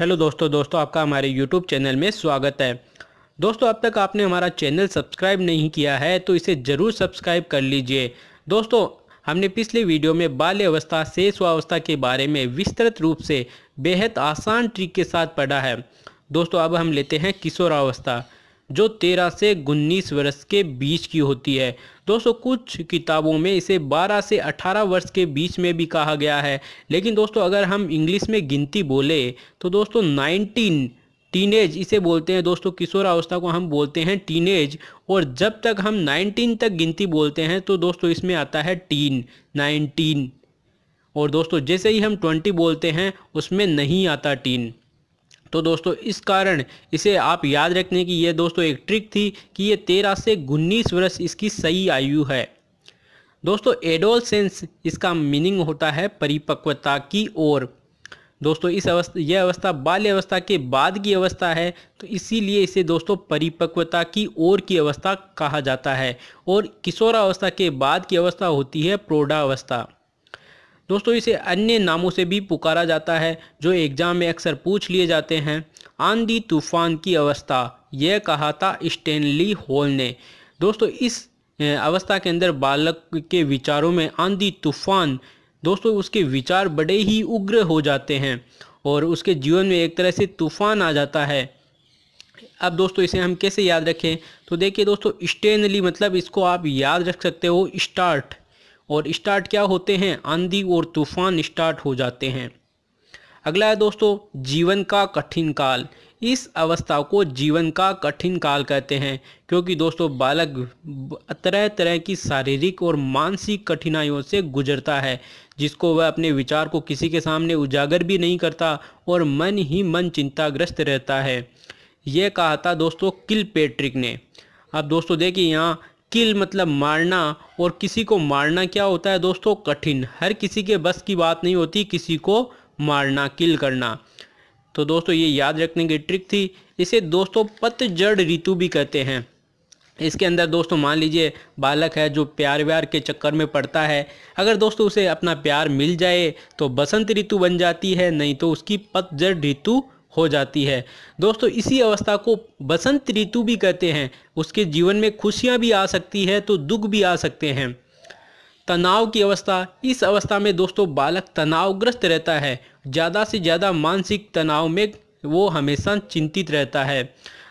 hello दोस्तों दोस्तों आपका हमारे यूट्यूब चैनल में स्वागत है दोस्तों अब तक आपने हमारा चैनल सब्सक्राइब नहीं किया है तो इसे ज़रूर सब्सक्राइब कर लीजिए दोस्तों हमने पिछले वीडियो में बाल्यवस्था से स्वावस्था के बारे में विस्तृत रूप से बेहद आसान ट्रिक के साथ पढ़ा है दोस्तों अब हम लेते हैं किशोरावस्था जो 13 से उन्नीस वर्ष के बीच की होती है दोस्तों कुछ किताबों में इसे 12 से 18 वर्ष के बीच में भी कहा गया है लेकिन दोस्तों अगर हम इंग्लिश में गिनती बोले तो दोस्तों 19 टीनेज इसे बोलते हैं दोस्तों किशोरावस्था को हम बोलते हैं टीनेज और जब तक हम 19 तक गिनती बोलते हैं तो दोस्तों इसमें आता है टीन नाइनटीन और दोस्तों जैसे ही हम ट्वेंटी बोलते हैं उसमें नहीं आता टीन तो दोस्तों इस कारण इसे आप याद रखने की यह दोस्तों एक ट्रिक थी कि ये तेरह से उन्नीस वर्ष इसकी सही आयु है दोस्तों एडोल सेंस इसका मीनिंग होता है परिपक्वता की ओर दोस्तों इस अवस्था यह अवस्था बाल्य अवस्था के बाद की अवस्था है तो इसीलिए इसे दोस्तों परिपक्वता की ओर की अवस्था कहा जाता है और किशोरावस्था के बाद की अवस्था होती है प्रौढ़ावस्था दोस्तों इसे अन्य नामों से भी पुकारा जाता है जो एग्जाम में अक्सर पूछ लिए जाते हैं आंधी तूफान की अवस्था यह कहा था स्टेनली होल ने दोस्तों इस अवस्था के अंदर बालक के विचारों में आंधी तूफान दोस्तों उसके विचार बड़े ही उग्र हो जाते हैं और उसके जीवन में एक तरह से तूफान आ जाता है अब दोस्तों इसे हम कैसे याद रखें तो देखिए दोस्तों स्टेनली मतलब इसको आप याद रख सकते हो स्टार्ट और स्टार्ट क्या होते हैं आंधी और तूफान स्टार्ट हो जाते हैं अगला है दोस्तों जीवन का कठिन काल इस अवस्था को जीवन का कठिन काल कहते हैं क्योंकि दोस्तों बालक तरह तरह की शारीरिक और मानसिक कठिनाइयों से गुजरता है जिसको वह अपने विचार को किसी के सामने उजागर भी नहीं करता और मन ही मन चिंताग्रस्त रहता है यह कहा था दोस्तों किल पेट्रिक ने अब दोस्तों देखिए यहाँ किल मतलब मारना और किसी को मारना क्या होता है दोस्तों कठिन हर किसी के बस की बात नहीं होती किसी को मारना किल करना तो दोस्तों ये याद रखने की ट्रिक थी इसे दोस्तों पतझड़ ऋतु भी कहते हैं इसके अंदर दोस्तों मान लीजिए बालक है जो प्यार व्यार के चक्कर में पड़ता है अगर दोस्तों उसे अपना प्यार मिल जाए तो बसंत ऋतु बन जाती है नहीं तो उसकी पतझड़ ऋतु हो जाती है दोस्तों इसी अवस्था को बसंत ऋतु भी कहते हैं उसके जीवन में खुशियाँ भी आ सकती है तो दुख भी आ सकते हैं तनाव की अवस्था इस अवस्था में दोस्तों बालक तनावग्रस्त रहता है ज़्यादा से ज़्यादा मानसिक तनाव में वो हमेशा चिंतित रहता है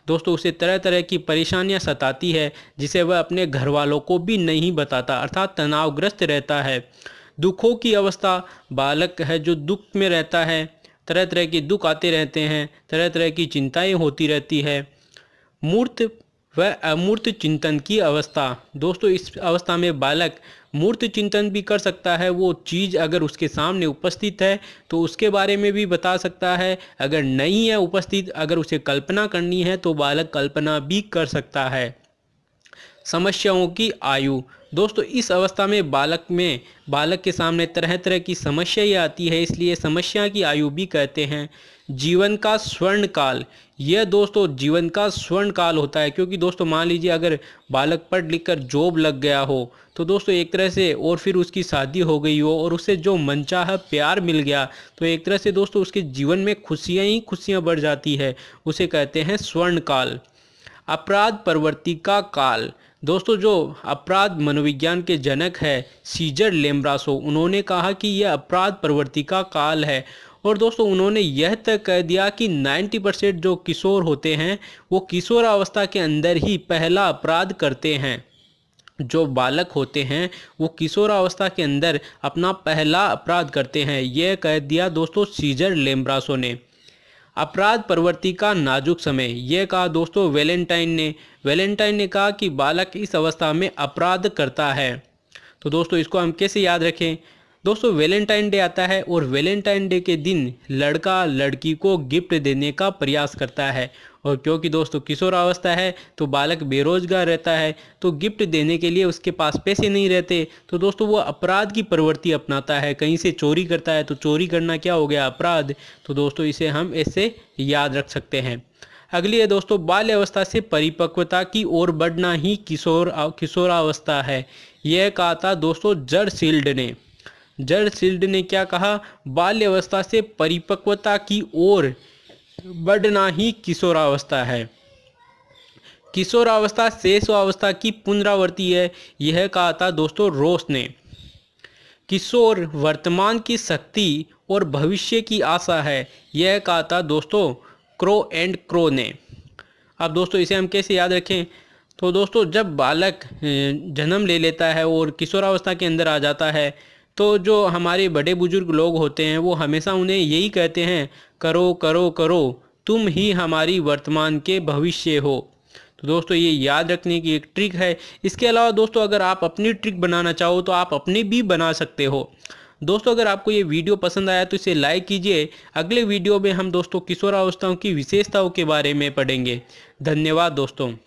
दोस्तों उसे तरह तरह की परेशानियां सताती है जिसे वह अपने घर वालों को भी नहीं बताता अर्थात तनावग्रस्त रहता है दुखों की अवस्था बालक है जो दुख में रहता है तरह तरह के दुख आते रहते हैं तरह तरह की चिंताएं होती रहती है मूर्त व अमूर्त चिंतन की अवस्था दोस्तों इस अवस्था में बालक मूर्त चिंतन भी कर सकता है वो चीज़ अगर उसके सामने उपस्थित है तो उसके बारे में भी बता सकता है अगर नहीं है उपस्थित अगर उसे कल्पना करनी है तो बालक कल्पना भी कर सकता है समस्याओं की आयु दोस्तों इस अवस्था में बालक में बालक के सामने तरह तरह की समस्याएं आती है इसलिए समस्या की आयु भी कहते हैं जीवन का स्वर्ण काल यह दोस्तों जीवन का स्वर्ण काल होता है क्योंकि दोस्तों मान लीजिए अगर बालक पढ़ लिख कर जॉब लग गया हो तो दोस्तों एक तरह से और फिर उसकी शादी हो गई हो और उससे जो मनचाह प्यार मिल गया तो एक तरह से दोस्तों उसके जीवन में खुशियाँ ही खुशियाँ बढ़ जाती है उसे कहते हैं स्वर्ण काल अपराध प्रवर्तिका काल दोस्तों जो अपराध मनोविज्ञान के जनक है सीजर लेम्ब्रासो उन्होंने कहा कि यह अपराध प्रवर्तिका काल है और दोस्तों उन्होंने यह तय कह दिया कि 90 परसेंट जो किशोर होते हैं वो किशोरावस्था के अंदर ही पहला अपराध करते हैं जो बालक होते हैं वो किशोरावस्था के अंदर अपना पहला अपराध करते हैं यह कह दिया दोस्तों सीजर लेम्ब्रासो ने अपराध प्रवृत्ति का नाजुक समय यह कहा दोस्तों वैलेंटाइन ने वेलेंटाइन ने कहा कि बालक इस अवस्था में अपराध करता है तो दोस्तों इसको हम कैसे याद रखें दोस्तों वैलेंटाइन डे आता है और वेलेंटाइन डे के दिन लड़का लड़की को गिफ्ट देने का प्रयास करता है और क्योंकि दोस्तों किशोरावस्था है तो बालक बेरोजगार रहता है तो गिफ्ट देने के लिए उसके पास पैसे नहीं रहते तो दोस्तों वो अपराध की प्रवृत्ति अपनाता है कहीं से चोरी करता है तो चोरी करना क्या हो गया अपराध तो दोस्तों इसे हम ऐसे याद रख सकते हैं अगली है दोस्तों बाल्यावस्था से परिपक्वता की ओर बढ़ना ही किशोर किशोरावस्था है यह कहा था दोस्तों जड़ शील्ड ने जर्सिल्ड ने क्या कहा बाल्यावस्था से परिपक्वता की ओर बढ़ना ही किशोरावस्था है किशोरावस्था शेषावस्था की पुनरावृत्ति है यह कहा था दोस्तों रोस ने किशोर वर्तमान की शक्ति और भविष्य की आशा है यह कहा था दोस्तों क्रो एंड क्रो ने अब दोस्तों इसे हम कैसे याद रखें तो दोस्तों जब बालक जन्म ले लेता है और किशोरावस्था के अंदर आ जाता है तो जो हमारे बड़े बुजुर्ग लोग होते हैं वो हमेशा उन्हें यही कहते हैं करो करो करो तुम ही हमारी वर्तमान के भविष्य हो तो दोस्तों ये याद रखने की एक ट्रिक है इसके अलावा दोस्तों अगर आप अपनी ट्रिक बनाना चाहो तो आप अपनी भी बना सकते हो दोस्तों अगर आपको ये वीडियो पसंद आया तो इसे लाइक कीजिए अगले वीडियो में हम दोस्तों किशोरावस्थाओं की विशेषताओं के बारे में पढ़ेंगे धन्यवाद दोस्तों